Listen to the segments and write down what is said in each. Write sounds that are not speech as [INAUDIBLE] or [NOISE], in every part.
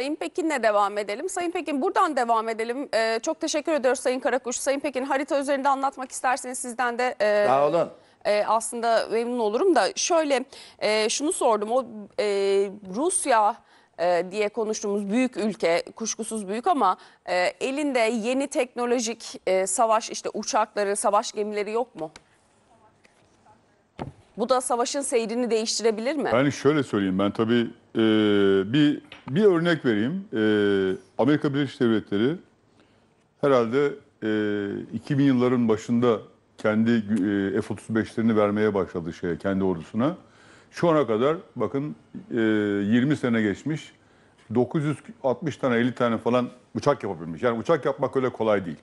Sayın Pekin'le devam edelim. Sayın Pekin buradan devam edelim. Ee, çok teşekkür ediyoruz Sayın Karakuş. Sayın Pekin harita üzerinde anlatmak isterseniz sizden de... E, Sağ olun e, aslında memnun olurum da şöyle e, şunu sordum o e, Rusya e, diye konuştuğumuz büyük ülke kuşkusuz büyük ama e, elinde yeni teknolojik e, savaş işte uçakları savaş gemileri yok mu? Bu da savaşın seyrini değiştirebilir mi? Yani şöyle söyleyeyim ben tabii e, bir bir örnek vereyim. E, Amerika Birleşik Devletleri herhalde e, 2000 yılların başında kendi e, F-35'lerini vermeye başladı şeye, kendi ordusuna. Şu ana kadar bakın e, 20 sene geçmiş 960 tane 50 tane falan uçak yapabilmiş. Yani uçak yapmak öyle kolay değil.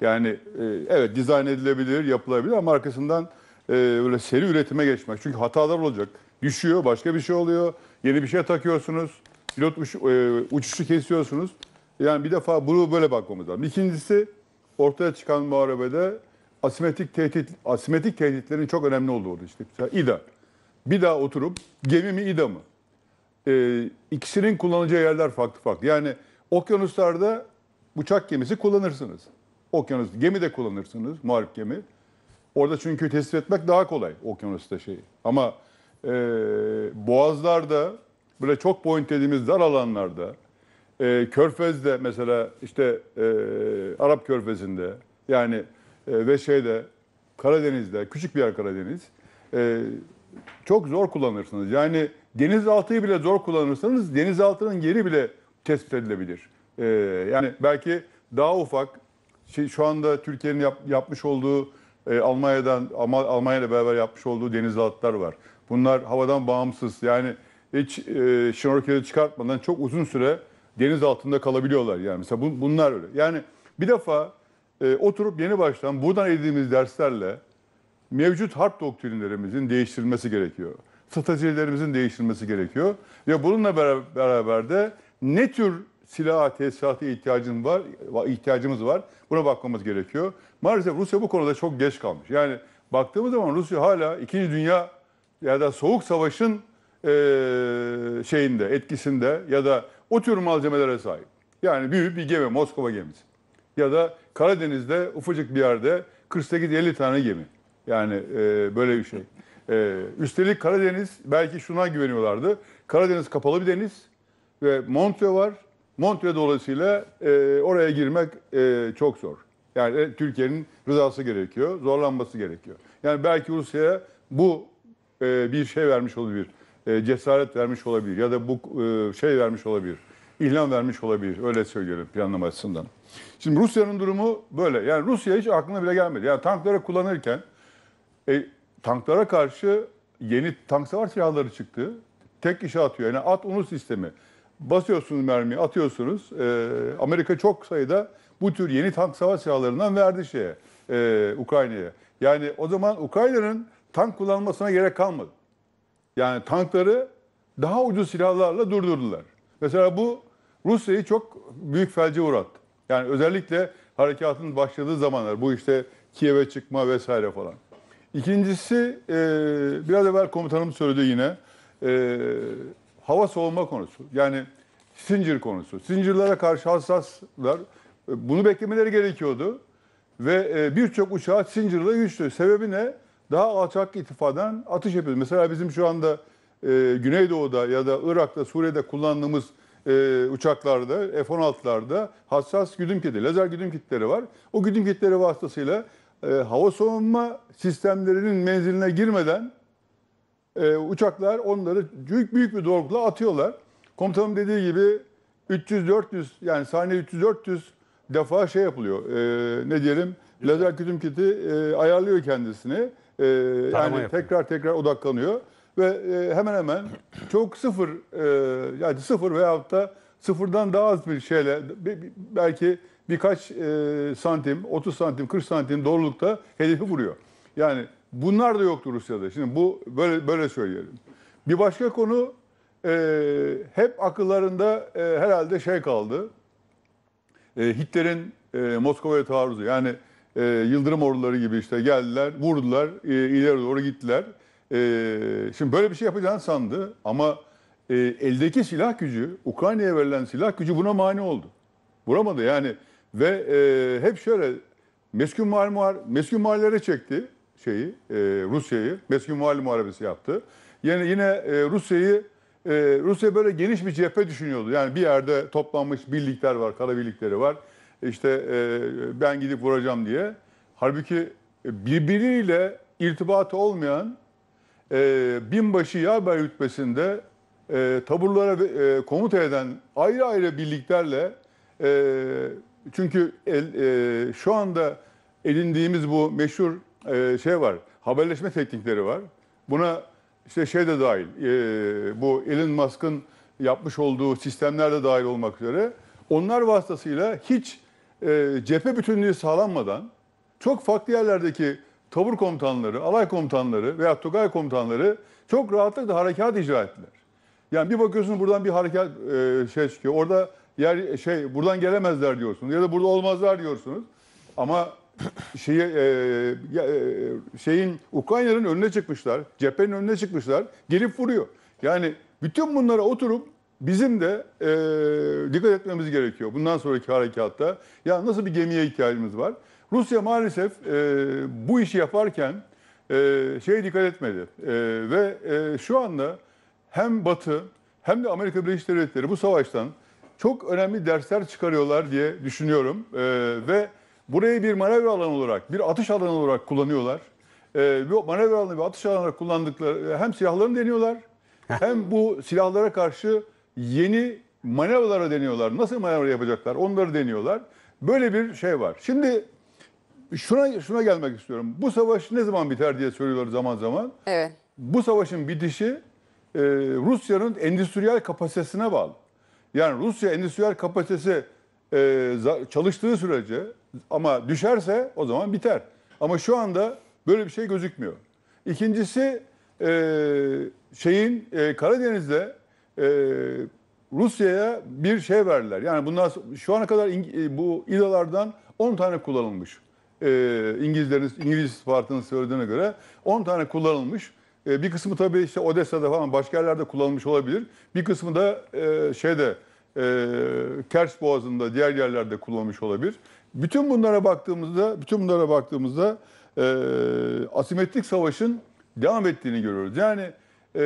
Yani e, evet dizayn edilebilir, yapılabilir ama arkasından e, böyle seri üretime geçmek. Çünkü hatalar olacak. Düşüyor, başka bir şey oluyor. Yeni bir şey takıyorsunuz. Pilot uç, e, uçuşu kesiyorsunuz. Yani bir defa bunu böyle bakmamız lazım. İkincisi ortaya çıkan muharebede asimetrik tehdit asimetrik tehditlerin çok önemli olduğu işte. Mesela İDA. Bir daha oturup gemi mi İDA mı? Ee, ikisinin kullanacağı yerler farklı farklı. Yani okyanuslarda uçak gemisi kullanırsınız. Okyanus gemi de kullanırsınız, muharip gemi. Orada çünkü tespit etmek daha kolay okyanusta şey. Ama e, boğazlarda böyle çok point dediğimiz dar alanlarda e, körfezde mesela işte e, Arap körfezinde yani e, ve şeyde Karadeniz'de küçük bir yer Karadeniz e, çok zor kullanırsınız. Yani denizaltıyı bile zor kullanırsanız denizaltının yeri bile tespit edilebilir. E, yani belki daha ufak şey, şu anda Türkiye'nin yap, yapmış olduğu e, Almanya'dan Alm Almanya ile beraber yapmış olduğu denizaltılar var. Bunlar havadan bağımsız yani hiç e, şnorkeli çıkartmadan çok uzun süre deniz altında kalabiliyorlar yani. Mesela bu, bunlar öyle. Yani bir defa e, oturup yeni baştan buradan edindiğimiz derslerle mevcut harp doktrinlerimizin değiştirilmesi gerekiyor. Stratejilerimizin değiştirilmesi gerekiyor. Ve bununla beraber de ne tür silah tesisatı ihtiyacımız var, ihtiyacımız var. Buna bakmamız gerekiyor. Maalesef Rusya bu konuda çok geç kalmış. Yani baktığımız zaman Rusya hala 2. Dünya ya da Soğuk Savaş'ın e, şeyinde, etkisinde ya da o tür malzemelere sahip. Yani büyük bir gemi, Moskova gemisi. Ya da Karadeniz'de ufacık bir yerde 48-50 tane gemi. Yani e, böyle bir şey. E, üstelik Karadeniz, belki şuna güveniyorlardı. Karadeniz kapalı bir deniz ve Montre var. Montre dolayısıyla e, oraya girmek e, çok zor. Yani e, Türkiye'nin rızası gerekiyor, zorlanması gerekiyor. Yani belki Rusya'ya bu e, bir şey vermiş olabilir, e, cesaret vermiş olabilir ya da bu e, şey vermiş olabilir, ilham vermiş olabilir. Öyle söylüyorum planlama açısından. Şimdi Rusya'nın durumu böyle. Yani Rusya hiç aklına bile gelmedi. Yani tankları kullanırken e, tanklara karşı yeni tank savar silahları çıktı. Tek işe atıyor. Yani at unu sistemi. Basıyorsunuz mermiyi, atıyorsunuz. E, Amerika çok sayıda bu tür yeni tank savaş silahlarından verdi şeye, e, Ukrayna'ya. Yani o zaman Ukrayna'nın tank kullanmasına gerek kalmadı. Yani tankları daha ucuz silahlarla durdurdular. Mesela bu Rusya'yı çok büyük felce uğrattı. Yani özellikle harekatın başladığı zamanlar bu işte Kiev'e çıkma vesaire falan. İkincisi e, biraz evvel komutanım söyledi yine e, hava soğuma konusu. Yani Sincir konusu. Sincirlere karşı hassaslar. Bunu beklemeleri gerekiyordu. Ve e, birçok uçağa Singer'la güçlü. Sebebi ne? Daha alçak irtifadan atış yapıyoruz. Mesela bizim şu anda e, Güneydoğu'da ya da Irak'ta, Suriye'de kullandığımız e, uçaklarda, F-16'larda hassas güdüm kiti, lazer güdüm kitleri var. O güdüm kitleri vasıtasıyla hava savunma sistemlerinin menziline girmeden uçaklar onları büyük, büyük bir doğrultuda atıyorlar. Komutanım dediği gibi 300-400 yani saniye 300-400 defa şey yapılıyor. E, ne diyelim? Lazer kütüm kiti e, ayarlıyor kendisini. E, yani yapıyor. tekrar tekrar odaklanıyor ve e, hemen hemen çok sıfır e, yani sıfır veyahut da sıfırdan daha az bir şeyle belki birkaç e, santim, 30 santim, 40 santim doğrulukta hedefi vuruyor. Yani bunlar da yoktu Rusya'da. Şimdi bu böyle böyle söyleyelim. Bir başka konu e, hep akıllarında e, herhalde şey kaldı e, Hitler'in e, Moskova'ya taarruzu yani e, Yıldırım orduları gibi işte geldiler, vurdular, e, ileri doğru gittiler. E, şimdi böyle bir şey yapacağını sandı ama e, eldeki silah gücü, Ukrayna'ya verilen silah gücü buna mani oldu. Vuramadı yani ve e, hep şöyle meskun mal muhar meskun mahallelere çekti şeyi, e, Rusya'yı, meskun mal muharebesi yaptı. Yani yine e, Rusya'yı e, Rusya böyle geniş bir cephe düşünüyordu. Yani bir yerde toplanmış birlikler var, kara birlikleri var. İşte e, ben gidip vuracağım diye. Halbuki e, birbiriyle irtibatı olmayan e, binbaşı yarbay rütbesinde e, taburlara e, komuta eden ayrı ayrı birliklerle e, çünkü el, e, şu anda edindiğimiz bu meşhur e, şey var, haberleşme teknikleri var. Buna işte şey de dahil, e, bu Elon Musk'ın yapmış olduğu sistemler de dahil olmak üzere onlar vasıtasıyla hiç e, cephe bütünlüğü sağlanmadan çok farklı yerlerdeki tabur komutanları, alay komutanları veya tugay komutanları çok rahatlıkla harekat icra ettiler. Yani bir bakıyorsunuz buradan bir harekat e, şey çıkıyor. Orada yer şey buradan gelemezler diyorsunuz ya da burada olmazlar diyorsunuz. Ama şeyi e, e, şeyin Ukrayna'nın önüne çıkmışlar. Cephenin önüne çıkmışlar. Gelip vuruyor. Yani bütün bunlara oturup bizim de e, dikkat etmemiz gerekiyor. Bundan sonraki harekatta ya nasıl bir gemiye ihtiyacımız var? Rusya maalesef e, bu işi yaparken e, şey dikkat etmedi. E, ve e, şu anda hem Batı hem de Amerika Birleşik Devletleri bu savaştan çok önemli dersler çıkarıyorlar diye düşünüyorum. E, ve burayı bir manevra alanı olarak, bir atış alanı olarak kullanıyorlar. E, bu manevra alanı ve atış alanı olarak kullandıkları e, hem silahlarını deniyorlar hem bu silahlara karşı yeni manevralara deniyorlar. Nasıl manevra yapacaklar onları deniyorlar. Böyle bir şey var. Şimdi şuna şuna gelmek istiyorum. Bu savaş ne zaman biter diye söylüyorlar zaman zaman. Evet. Bu savaşın bitişi e, Rusya'nın endüstriyel kapasitesine bağlı. Yani Rusya endüstriyel kapasitesi e, çalıştığı sürece ama düşerse o zaman biter. Ama şu anda böyle bir şey gözükmüyor. İkincisi e, şeyin e, Karadeniz'de e, Rusya'ya bir şey verdiler. Yani bunlar şu ana kadar İng- e, bu idalardan 10 tane kullanılmış. E, İngilizlerin, İngiliz istihbaratının söylediğine göre 10 tane kullanılmış. E, bir kısmı tabii işte Odessa'da falan başka yerlerde kullanılmış olabilir. Bir kısmı da e, şeyde e, Kers Boğazı'nda diğer yerlerde kullanmış olabilir. Bütün bunlara baktığımızda, bütün bunlara baktığımızda e, asimetrik savaşın devam ettiğini görüyoruz. Yani e,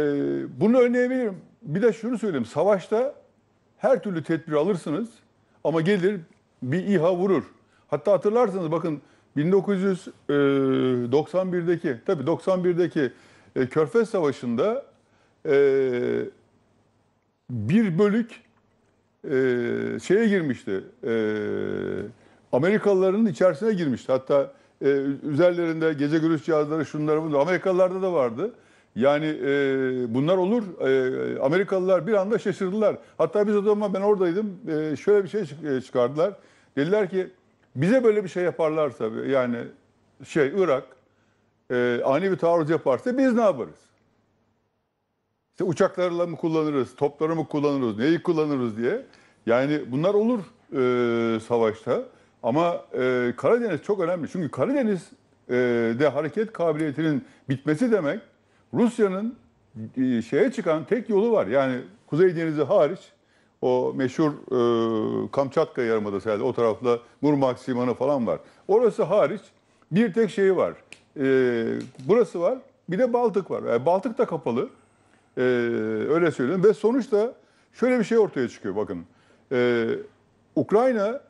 bunu örneğebilirim. Bir de şunu söyleyeyim. Savaşta her türlü tedbir alırsınız ama gelir bir İHA vurur. Hatta hatırlarsanız bakın 1991'deki e, tabii 91'deki e, Körfez Savaşı'nda e, bir bölük e, şeye girmişti. E, Amerikalıların içerisine girmişti. Hatta e, üzerlerinde gece görüş cihazları şunları bunlar. Amerikalılarda da vardı. Yani e, bunlar olur. E, Amerikalılar bir anda şaşırdılar. Hatta biz o zaman ben oradaydım. E, şöyle bir şey e, çıkardılar. Dediler ki bize böyle bir şey yaparlarsa yani şey Irak e, ani bir taarruz yaparsa biz ne yaparız? İşte uçaklarla mı kullanırız, topları mı kullanırız, neyi kullanırız diye. Yani bunlar olur e, savaşta. Ama e, Karadeniz çok önemli. Çünkü Karadeniz'de e, hareket kabiliyetinin bitmesi demek Rusya'nın e, şeye çıkan tek yolu var. Yani Kuzey Denizi hariç o meşhur e, Kamçatka Yarımadası herhalde o tarafta Murmansk limanı falan var. Orası hariç bir tek şeyi var. E, burası var. Bir de Baltık var. Yani Baltık da kapalı. Ee, öyle söylüyorum ve sonuçta şöyle bir şey ortaya çıkıyor bakın. Ee, Ukrayna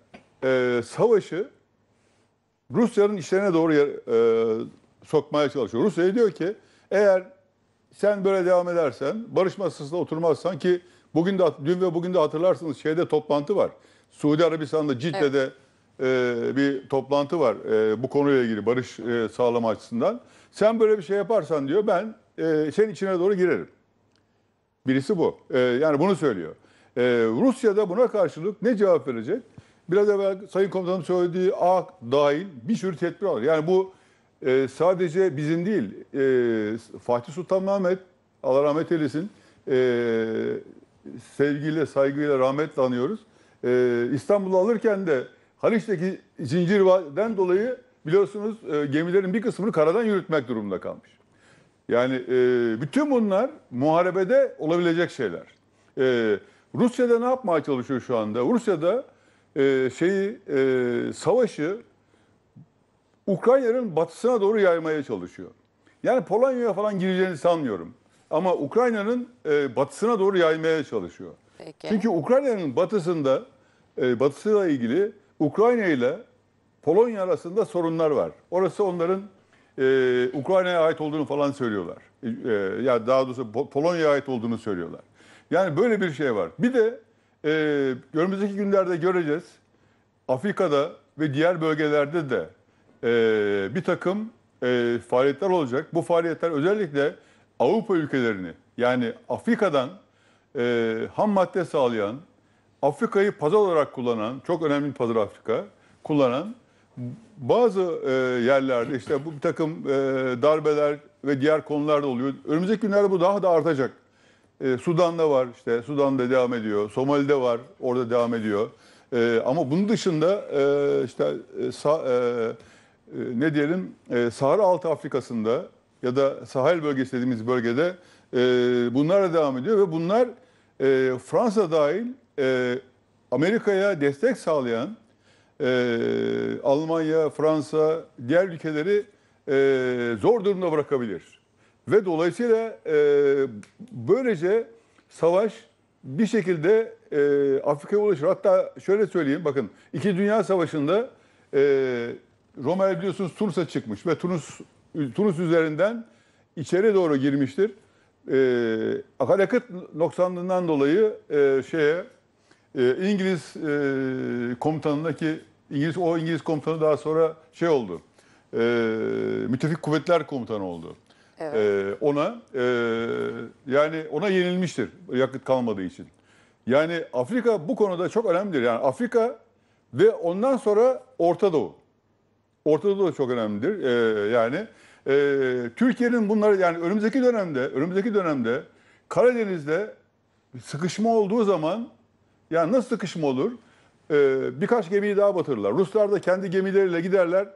e, savaşı Rusya'nın işlerine doğru e, sokmaya çalışıyor. Rusya diyor ki eğer sen böyle devam edersen, barış masasına oturmazsan ki bugün de dün ve bugün de hatırlarsınız şeyde toplantı var. Suudi Arabistan'da Cidde'de evet. e, bir toplantı var e, bu konuyla ilgili barış e, sağlama açısından. Sen böyle bir şey yaparsan diyor ben e, senin içine doğru girerim. Birisi bu. E, yani bunu söylüyor. E, Rusya da buna karşılık ne cevap verecek? Biraz evvel Sayın Komutanım söylediği A dahil bir sürü tedbir alır. Yani bu e, sadece bizim değil, e, Fatih Sultan Mehmet, Allah rahmet eylesin, e, sevgiyle, saygıyla, rahmetle anıyoruz. E, İstanbul'u alırken de Haliç'teki zincirden dolayı biliyorsunuz e, gemilerin bir kısmını karadan yürütmek durumunda kalmış. Yani e, bütün bunlar muharebede olabilecek şeyler. E, Rusya'da ne yapmaya çalışıyor şu anda? Rusya'da e, şeyi e, savaşı Ukrayna'nın batısına doğru yaymaya çalışıyor. Yani Polonya'ya falan gireceğini sanmıyorum. Ama Ukrayna'nın e, batısına doğru yaymaya çalışıyor. Peki. Çünkü Ukrayna'nın batısında e, batısıyla ilgili Ukrayna ile Polonya arasında sorunlar var. Orası onların e, Ukrayna'ya ait olduğunu falan söylüyorlar. E, e, ya yani daha doğrusu Pol Polonya'ya ait olduğunu söylüyorlar. Yani böyle bir şey var. Bir de e, önümüzdeki günlerde göreceğiz. Afrika'da ve diğer bölgelerde de e, bir takım e, faaliyetler olacak. Bu faaliyetler özellikle Avrupa ülkelerini yani Afrika'dan e, ham madde sağlayan, Afrika'yı pazar olarak kullanan, çok önemli bir pazar Afrika, kullanan bazı e, yerlerde işte bu bir takım e, darbeler ve diğer konularda oluyor. Önümüzdeki günlerde bu daha da artacak. E, Sudan'da var işte Sudan'da devam ediyor. Somali'de var orada devam ediyor. E, ama bunun dışında e, işte e, sa, e, e, ne diyelim e, Sahra Altı Afrika'sında ya da Sahel bölgesi dediğimiz bölgede e, bunlar da devam ediyor ve bunlar e, Fransa dahil e, Amerika'ya destek sağlayan e, Almanya, Fransa, diğer ülkeleri e, zor durumda bırakabilir. Ve dolayısıyla e, böylece savaş bir şekilde e, Afrika'ya ulaşır. Hatta şöyle söyleyeyim bakın İki Dünya Savaşı'nda e, Rommel biliyorsunuz Tunus'a çıkmış ve Tunus Tunus üzerinden içeri doğru girmiştir. E, akaryakıt noksanlığından dolayı e, şeye ee, İngiliz e, komutanındaki İngiliz o İngiliz komutanı daha sonra şey oldu. E, Müttefik Kuvvetler Komutanı oldu. Evet. E, ona e, yani ona yenilmiştir yakıt kalmadığı için. Yani Afrika bu konuda çok önemlidir. Yani Afrika ve ondan sonra Orta Doğu. Orta Doğu da çok önemlidir. E, yani e, Türkiye'nin bunları yani önümüzdeki dönemde önümüzdeki dönemde Karadeniz'de sıkışma olduğu zaman yani nasıl sıkışma olur? Ee, birkaç gemiyi daha batırırlar. Ruslar da kendi gemileriyle giderler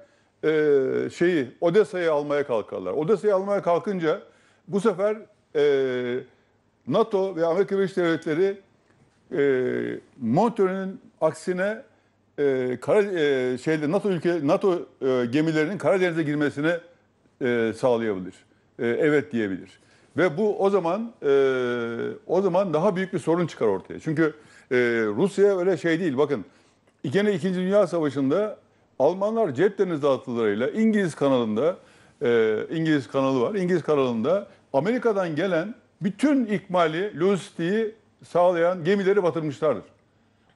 e, şeyi Odessa'yı almaya kalkarlar. Odessa'yı almaya kalkınca bu sefer e, NATO ve Amerika Birleşik Devletleri e, Montreux'un aksine e, kara, e, şeyde NATO ülke NATO e, gemilerinin Karadeniz'e girmesine e, sağlayabilir. E, evet diyebilir. Ve bu o zaman e, o zaman daha büyük bir sorun çıkar ortaya. Çünkü ee, Rusya öyle şey değil. Bakın gene 2. Dünya Savaşı'nda Almanlar cep denizaltılarıyla İngiliz kanalında e, İngiliz kanalı var. İngiliz kanalında Amerika'dan gelen bütün ikmali, lojistiği sağlayan gemileri batırmışlardır.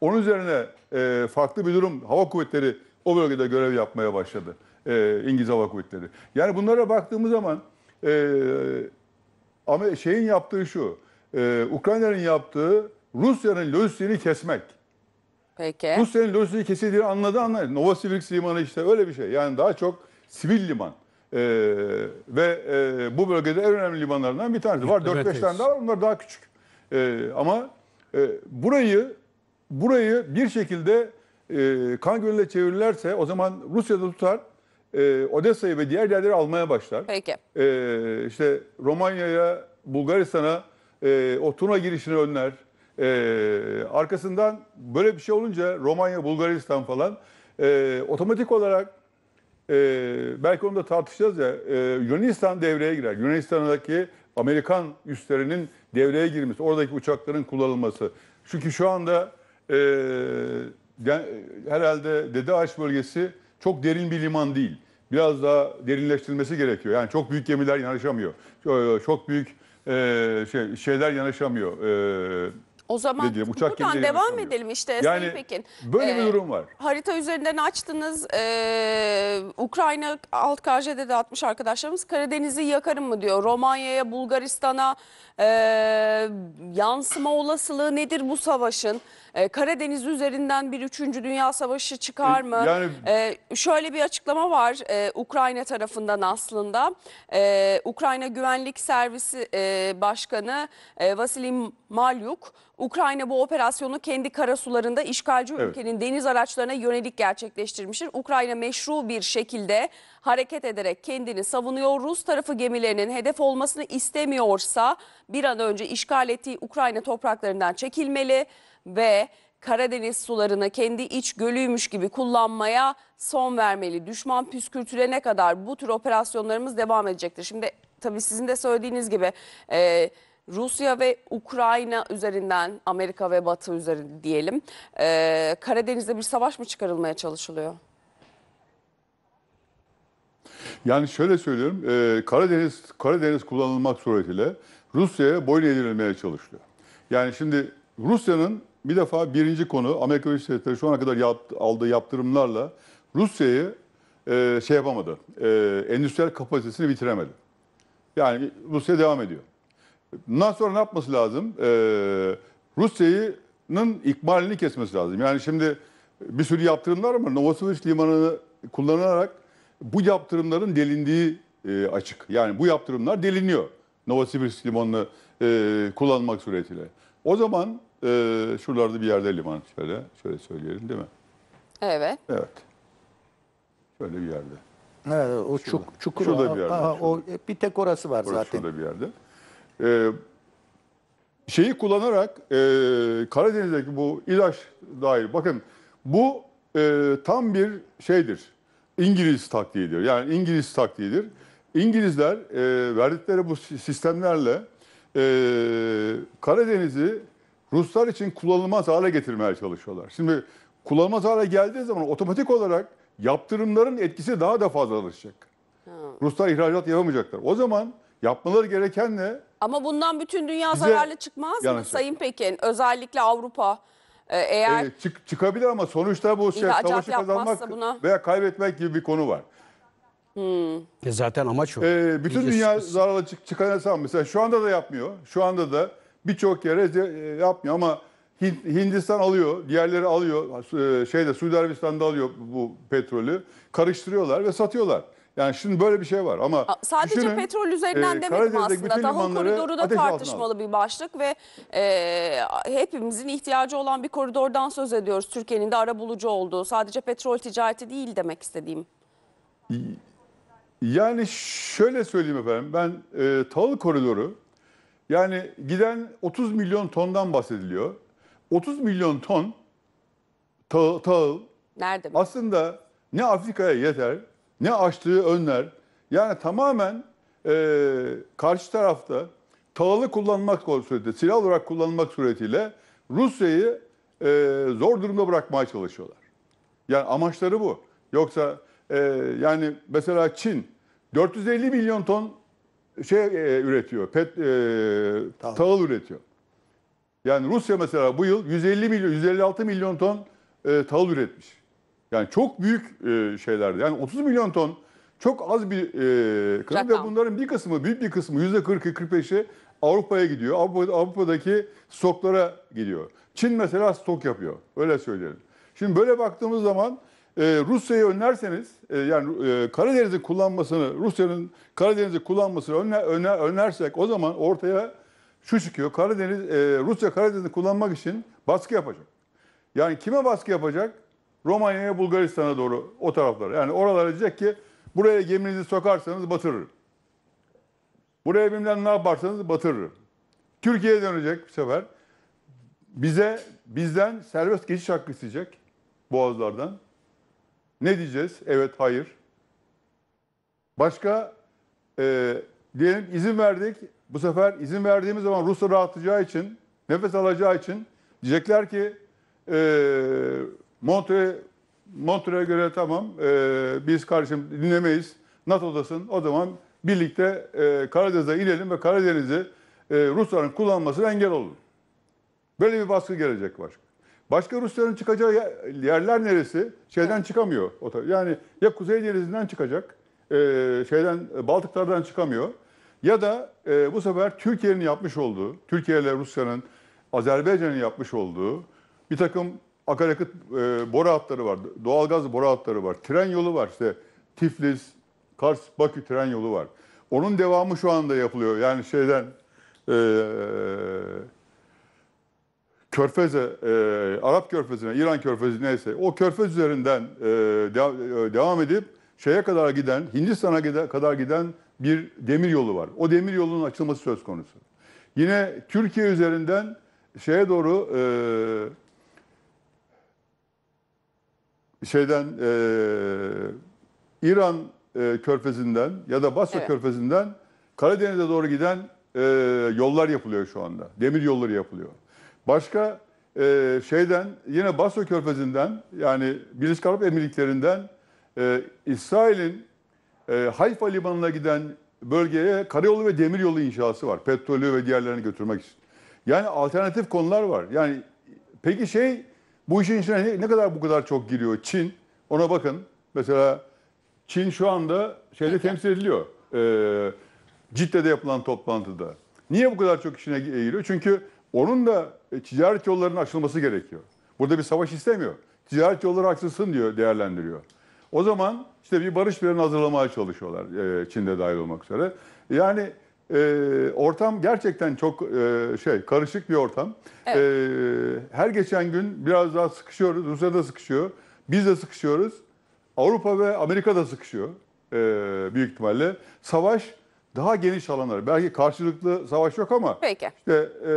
Onun üzerine e, farklı bir durum hava kuvvetleri o bölgede görev yapmaya başladı. E, İngiliz Hava Kuvvetleri. Yani bunlara baktığımız zaman e, ama şeyin yaptığı şu. E, Ukrayna'nın yaptığı Rusya'nın lojistiğini kesmek. Peki. Rusya'nın lojistiğini kesildiğini anladı anladı. Novosibirsk limanı işte öyle bir şey. Yani daha çok sivil liman. Ee, ve e, bu bölgede en önemli limanlarından bir tanesi. Var 4-5 evet, tane daha var. Bunlar daha küçük. Ee, ama e, burayı burayı bir şekilde e, kan gölüne çevirirlerse o zaman Rusya'da tutar e, Odessa'yı ve diğer yerleri almaya başlar. Peki. E, işte Romanya'ya, Bulgaristan'a e, o Tuna girişini önler. Ee, arkasından böyle bir şey olunca Romanya, Bulgaristan falan e, otomatik olarak e, belki onu da tartışacağız ya e, Yunanistan devreye girer. Yunanistan'daki Amerikan üslerinin devreye girmesi, oradaki uçakların kullanılması. Çünkü şu anda e, de, herhalde Dede Ağaç bölgesi çok derin bir liman değil. Biraz daha derinleştirilmesi gerekiyor. Yani çok büyük gemiler yanaşamıyor. Çok büyük e, şey, şeyler yanaşamıyor. E, o zaman ne diyelim, uçak buradan devam edelim işte yani, Sayın Pekin. Böyle ee, bir durum var. Harita üzerinden açtınız. Ee, Ukrayna alt karjede de atmış arkadaşlarımız. Karadeniz'i yakarım mı diyor. Romanya'ya, Bulgaristan'a e, yansıma olasılığı nedir bu savaşın? Ee, Karadeniz üzerinden bir 3. Dünya Savaşı çıkar e, mı? E, yani... Ee, şöyle bir açıklama var e, Ukrayna tarafından aslında. E, Ukrayna Güvenlik Servisi e, Başkanı e, Vasily Malyuk Ukrayna bu operasyonu kendi karasularında işgalci evet. ülkenin deniz araçlarına yönelik gerçekleştirmiştir. Ukrayna meşru bir şekilde hareket ederek kendini savunuyor. Rus tarafı gemilerinin hedef olmasını istemiyorsa bir an önce işgal ettiği Ukrayna topraklarından çekilmeli ve Karadeniz sularını kendi iç gölüymüş gibi kullanmaya son vermeli. Düşman püskürtülene kadar bu tür operasyonlarımız devam edecektir. Şimdi tabii sizin de söylediğiniz gibi... E, Rusya ve Ukrayna üzerinden Amerika ve Batı üzerinden diyelim e, Karadeniz'de bir savaş mı çıkarılmaya çalışılıyor? Yani şöyle söylüyorum, e, Karadeniz Karadeniz kullanılmak suretiyle Rusya'ya boyun eğdirilmeye çalışılıyor. Yani şimdi Rusya'nın bir defa birinci konu Amerika Birleşik Devletleri şu ana kadar yaptı, aldığı yaptırımlarla Rusya'yı e, şey yapamadı, e, endüstriyel kapasitesini bitiremedi. Yani Rusya devam ediyor. Bundan sonra ne yapması lazım? Ee, Rusya'nın ikmalini kesmesi lazım. Yani şimdi bir sürü yaptırımlar var. Novosibirsk limanını kullanarak bu yaptırımların delindiği e, açık. Yani bu yaptırımlar deliniyor Novosibirsk limanını e, kullanmak suretiyle. O zaman e, şuralarda bir yerde liman şöyle şöyle söyleyelim değil mi? Evet. Evet. Şöyle bir yerde. Evet o çuk, çukur. Şurada bir yerde. Aha, o, bir tek orası var Burası zaten. Şurada bir yerde e, şeyi kullanarak e, Karadeniz'deki bu ilaç dair bakın bu e, tam bir şeydir. İngiliz taktiğidir. Yani İngiliz taktiğidir. İngilizler e, verdikleri bu sistemlerle e, Karadeniz'i Ruslar için kullanılmaz hale getirmeye çalışıyorlar. Şimdi kullanılmaz hale geldiği zaman otomatik olarak yaptırımların etkisi daha da fazla Hmm. Ruslar ihracat yapamayacaklar. O zaman yapmaları gereken ne? Ama bundan bütün dünya Bize zararlı çıkmaz mı yanlış Sayın Pekin? Özellikle Avrupa e, eğer E, çık, çıkabilir ama sonuçta bu şey, İhracat savaşı kazanmak buna- veya kaybetmek gibi bir konu var. E zaten amaç o. Ee, bütün dünya zararlı çık çıkarsa mesela şu anda da yapmıyor. Şu anda da birçok yere e, yapmıyor ama Hindistan alıyor, diğerleri alıyor. E, şeyde Suudi Arabistan'da alıyor bu petrolü. Karıştırıyorlar ve satıyorlar. Yani şimdi böyle bir şey var ama sadece düşünün, petrol e, üzerinden e, demedim aslında. Tahıl koridoru da tartışmalı bir başlık ve e, hepimizin ihtiyacı olan bir koridordan söz ediyoruz. Türkiye'nin de ara bulucu olduğu sadece petrol ticareti değil demek istediğim. Yani şöyle söyleyeyim efendim ben e, tahıl koridoru yani giden 30 milyon tondan bahsediliyor. 30 milyon ton tahıl, tahıl Nerede? aslında ne Afrika'ya yeter ne açtığı önler. Yani tamamen e, karşı tarafta tağlı kullanmak suretiyle, silah olarak kullanmak suretiyle Rusya'yı e, zor durumda bırakmaya çalışıyorlar. Yani amaçları bu. Yoksa e, yani mesela Çin 450 milyon ton şey e, üretiyor, pet, e, tamam. tahıl üretiyor. Yani Rusya mesela bu yıl 150 milyon, 156 milyon ton e, tahıl üretmiş. Yani çok büyük e, şeylerdi. Yani 30 milyon ton çok az bir e, kırım ve bunların bir kısmı, büyük bir kısmı %40'ı, %45'i Avrupa'ya gidiyor. Avrupa, Avrupa'daki stoklara gidiyor. Çin mesela stok yapıyor. Öyle söyleyelim. Şimdi böyle baktığımız zaman e, Rusya'yı önlerseniz, e, yani e, Karadeniz'i kullanmasını, Rusya'nın Karadeniz'i kullanmasını önle, önle, önlersek o zaman ortaya şu çıkıyor. Karadeniz, e, Rusya Karadeniz'i kullanmak için baskı yapacak. Yani kime baskı yapacak? Romanya'ya, Bulgaristan'a doğru o taraflara. Yani oralara diyecek ki buraya geminizi sokarsanız batırırım. Buraya bilmem ne yaparsanız batırırım. Türkiye'ye dönecek bu sefer. Bize, bizden serbest geçiş hakkı isteyecek boğazlardan. Ne diyeceğiz? Evet, hayır. Başka e, diyelim izin verdik. Bu sefer izin verdiğimiz zaman Rusya rahatlayacağı için, nefes alacağı için diyecekler ki e, Montre Montre'ye göre tamam e, biz karşım dinlemeyiz. NATO'dasın. O zaman birlikte e, Karadeniz'e inelim ve Karadeniz'i e, Rusların kullanmasına engel olun. Böyle bir baskı gelecek başka. Başka Rusların çıkacağı yerler neresi? Şeyden evet. çıkamıyor. Yani ya Kuzey Denizi'nden çıkacak, e, şeyden Baltıklardan çıkamıyor. Ya da e, bu sefer Türkiye'nin yapmış olduğu, Türkiye ile Rusya'nın, Azerbaycan'ın yapmış olduğu bir takım akaryakıt e, boru hatları var, doğalgaz boru hatları var, tren yolu var. İşte Tiflis, Kars, Bakü tren yolu var. Onun devamı şu anda yapılıyor. Yani şeyden e, Körfez'e, e, Arap Körfezi'ne, İran Körfezi neyse o Körfez üzerinden e, devam e, edip şeye kadar giden, Hindistan'a kadar giden bir demir yolu var. O demir yolunun açılması söz konusu. Yine Türkiye üzerinden şeye doğru e, şeyden e, İran e, körfezinden ya da Basra evet. körfezinden Karadeniz'e doğru giden e, yollar yapılıyor şu anda. Demir yolları yapılıyor. Başka e, şeyden yine Basra körfezinden yani Birleşik Arap Emirlikleri'nden e, İsrail'in e, Hayfa limanına giden bölgeye karayolu ve demir yolu inşası var. Petrolü ve diğerlerini götürmek için. Yani alternatif konular var. Yani peki şey bu işin içine ne, ne kadar bu kadar çok giriyor Çin? Ona bakın. Mesela Çin şu anda şeyde temsil ediliyor. Ee, Cidde'de yapılan toplantıda. Niye bu kadar çok işine giriyor? Çünkü onun da e, ticaret yollarının açılması gerekiyor. Burada bir savaş istemiyor. Ticaret yolları açılsın diyor, değerlendiriyor. O zaman işte bir barış planı hazırlamaya çalışıyorlar e, Çin'de dahil olmak üzere. Yani e, ortam gerçekten çok e, şey karışık bir ortam. Evet. E, her geçen gün biraz daha sıkışıyoruz. Rusya da sıkışıyor. Biz de sıkışıyoruz. Avrupa ve Amerika da sıkışıyor e, büyük ihtimalle. Savaş daha geniş alanlar. Belki karşılıklı savaş yok ama Peki. işte e,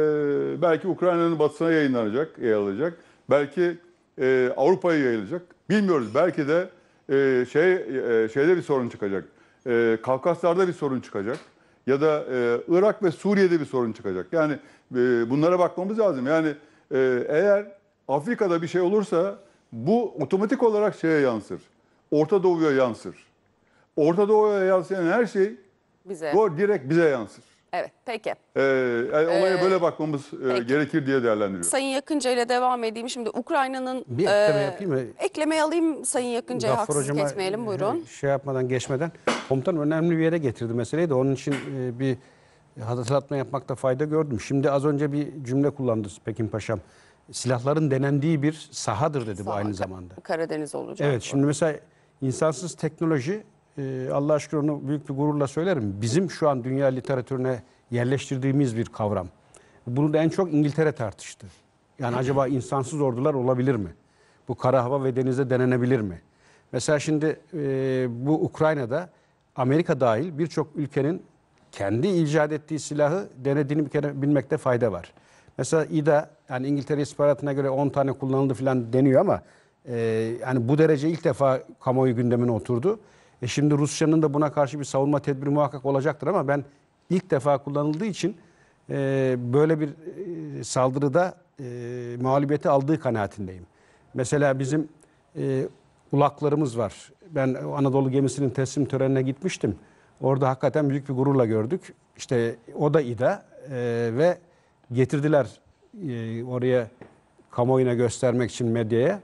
belki Ukrayna'nın batısına yayınlanacak, yayılacak. Belki e, Avrupa'ya yayılacak. Bilmiyoruz. Belki de e, şey e, şeyde bir sorun çıkacak. E, Kafkaslar'da bir sorun çıkacak ya da e, Irak ve Suriye'de bir sorun çıkacak. Yani e, bunlara bakmamız lazım. Yani e, eğer Afrika'da bir şey olursa bu otomatik olarak şeye yansır. Orta Doğu'ya yansır. Orta Doğu'ya yansıyan her şey Bize. Bu direkt bize yansır. Evet peki. Ee, yani olaya Ee, böyle bakmamız e, gerekir diye değerlendiriyorum. Sayın Yakınca ile devam edeyim. Şimdi Ukrayna'nın Bir ekleme e, yapayım mı? eklemeyi alayım Sayın Yakınca'ya Gaffar haksızlık etmeyelim e, buyurun. Şey yapmadan geçmeden komutan önemli bir yere getirdi meseleyi de onun için e, bir hatırlatma yapmakta fayda gördüm. Şimdi az önce bir cümle kullandı Pekin Paşam. Silahların denendiği bir sahadır dedi bu aynı zamanda. Karadeniz olacak. Evet şimdi mesela insansız teknoloji ee, Allah aşkına onu büyük bir gururla söylerim. Bizim şu an dünya literatürüne yerleştirdiğimiz bir kavram. Bunu da en çok İngiltere tartıştı. Yani acaba insansız ordular olabilir mi? Bu kara hava ve denize denenebilir mi? Mesela şimdi e, bu Ukrayna'da Amerika dahil birçok ülkenin kendi icat ettiği silahı denediğini bir kere bilmekte fayda var. Mesela İDA yani İngiltere istihbaratına göre 10 tane kullanıldı falan deniyor ama e, yani bu derece ilk defa kamuoyu gündemine oturdu. E şimdi Rusya'nın da buna karşı bir savunma tedbiri muhakkak olacaktır ama ben ilk defa kullanıldığı için e, böyle bir e, saldırıda e, mağlubiyeti aldığı kanaatindeyim. Mesela bizim e, ulaklarımız var. Ben Anadolu gemisinin teslim törenine gitmiştim. Orada hakikaten büyük bir gururla gördük. İşte o da İDA e, ve getirdiler e, oraya kamuoyuna göstermek için medyaya.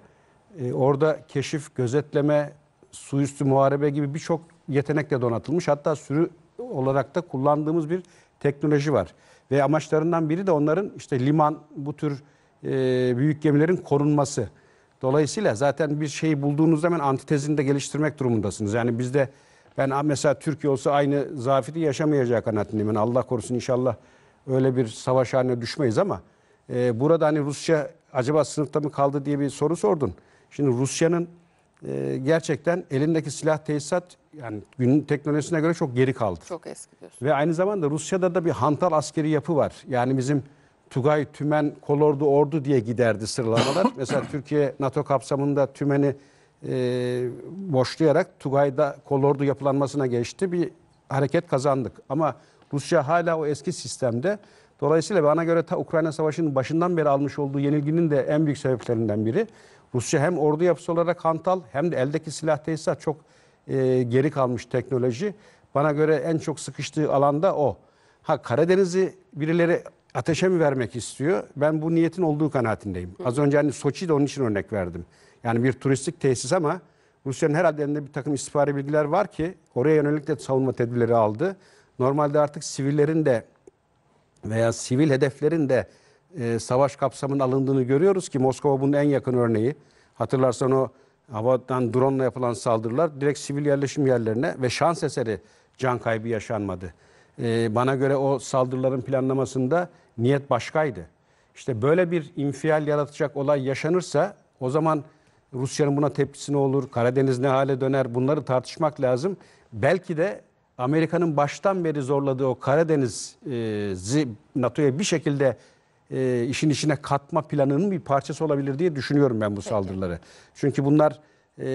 E, orada keşif, gözetleme, suüstü muharebe gibi birçok yetenekle donatılmış. Hatta sürü olarak da kullandığımız bir teknoloji var. Ve amaçlarından biri de onların işte liman bu tür e, büyük gemilerin korunması. Dolayısıyla zaten bir şeyi bulduğunuzda hemen antitezini de geliştirmek durumundasınız. Yani bizde ben mesela Türkiye olsa aynı zafiri yaşamayacağı kanaatindeyim. Yani Allah korusun inşallah öyle bir savaş haline düşmeyiz ama e, burada hani Rusya acaba sınıfta mı kaldı diye bir soru sordun. Şimdi Rusya'nın e, gerçekten elindeki silah tesisat yani günün teknolojisine göre çok geri kaldı. Çok eski diyorsun. Ve aynı zamanda Rusya'da da bir hantal askeri yapı var. Yani bizim Tugay, Tümen, Kolordu, Ordu diye giderdi sıralamalar. [COUGHS] Mesela Türkiye NATO kapsamında Tümen'i e, boşlayarak Tugay'da Kolordu yapılanmasına geçti. Bir hareket kazandık. Ama Rusya hala o eski sistemde. Dolayısıyla bana göre ta Ukrayna Savaşı'nın başından beri almış olduğu yenilginin de en büyük sebeplerinden biri Rusya hem ordu yapısı olarak hantal hem de eldeki silah tesisat çok e, geri kalmış teknoloji. Bana göre en çok sıkıştığı alanda o. Ha Karadeniz'i birileri ateşe mi vermek istiyor? Ben bu niyetin olduğu kanaatindeyim. Az önce hani Soçi'de onun için örnek verdim. Yani bir turistik tesis ama Rusya'nın herhalde elinde bir takım istihbari bilgiler var ki oraya yönelik de savunma tedbirleri aldı. Normalde artık sivillerin de veya sivil hedeflerin de e, savaş kapsamının alındığını görüyoruz ki Moskova bunun en yakın örneği. Hatırlarsan o havadan drone ile yapılan saldırılar direkt sivil yerleşim yerlerine ve şans eseri can kaybı yaşanmadı. E, bana göre o saldırıların planlamasında niyet başkaydı. İşte böyle bir infial yaratacak olay yaşanırsa o zaman Rusya'nın buna tepkisi ne olur, Karadeniz ne hale döner bunları tartışmak lazım. Belki de Amerika'nın baştan beri zorladığı o Karadeniz'i e, NATO'ya bir şekilde e, işin içine katma planının bir parçası olabilir diye düşünüyorum ben bu Peki. saldırıları. Çünkü bunlar e,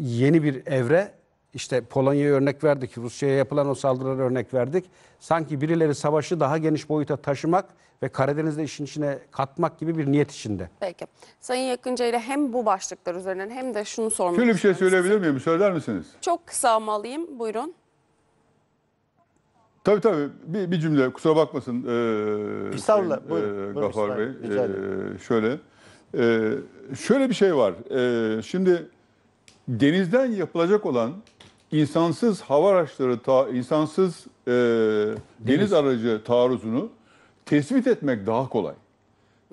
yeni bir evre. İşte Polonya'ya örnek verdik, Rusya'ya yapılan o saldırıları örnek verdik. Sanki birileri savaşı daha geniş boyuta taşımak ve Karadeniz'de işin içine katmak gibi bir niyet içinde. Peki. Sayın Yakınca ile hem bu başlıklar üzerinden hem de şunu sormak istiyorum. Şöyle bir şey söyleyebilir miyim? Söyler misiniz? Çok kısa ama alayım. Buyurun. Tabii tabii. Bir, bir cümle kusura bakmasın. E, Estağfurullah. Sayın, buyurun, e, buyurun, Gafar Bey. e, şöyle. E, şöyle bir şey var. E, şimdi denizden yapılacak olan insansız hava araçları, ta, insansız e, deniz. deniz aracı taarruzunu tespit etmek daha kolay.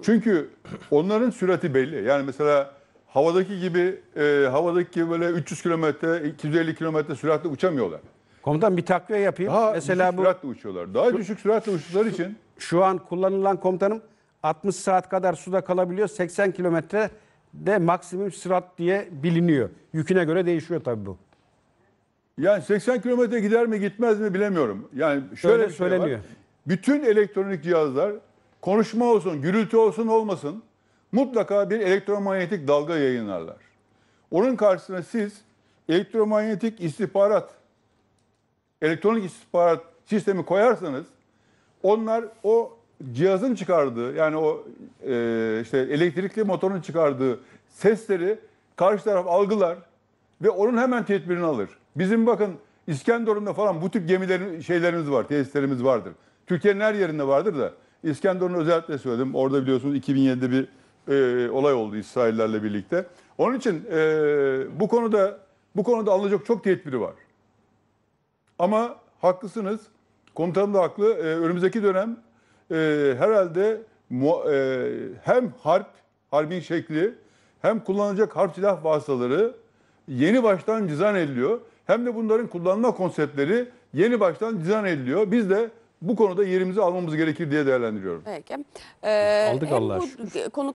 Çünkü onların sürati belli. Yani mesela havadaki gibi e, havadaki gibi böyle 300 kilometre, 250 kilometre süratle uçamıyorlar. Komutan bir takviye yapayım. Daha Mesela düşük bu süratle uçuyorlar. Daha düşük süratle uçtukları için şu an kullanılan komutanım 60 saat kadar suda kalabiliyor. 80 kilometre de maksimum sürat diye biliniyor. Yüküne göre değişiyor tabii bu. yani 80 kilometre gider mi gitmez mi bilemiyorum. Yani şöyle Öyle bir şey söyleniyor. var. Bütün elektronik cihazlar konuşma olsun, gürültü olsun olmasın mutlaka bir elektromanyetik dalga yayınlarlar. Onun karşısına siz elektromanyetik istihbarat elektronik istihbarat sistemi koyarsanız onlar o cihazın çıkardığı yani o e, işte elektrikli motorun çıkardığı sesleri karşı taraf algılar ve onun hemen tedbirini alır. Bizim bakın İskenderun'da falan bu tip gemilerin şeylerimiz var, tesislerimiz vardır. Türkiye'nin her yerinde vardır da İskenderun'u özellikle söyledim. Orada biliyorsunuz 2007'de bir e, olay oldu İsraillerle birlikte. Onun için e, bu konuda bu konuda alınacak çok tedbiri var. Ama haklısınız. Komutanım da haklı. E, önümüzdeki dönem e, herhalde mu, e, hem harp, harbin şekli, hem kullanılacak harp silah vasıtaları yeni baştan cizan ediliyor. Hem de bunların kullanma konseptleri yeni baştan cizan ediliyor. Biz de bu konuda yerimizi almamız gerekir diye değerlendiriyorum. Peki. Ee, Aldık Allah'a şükür.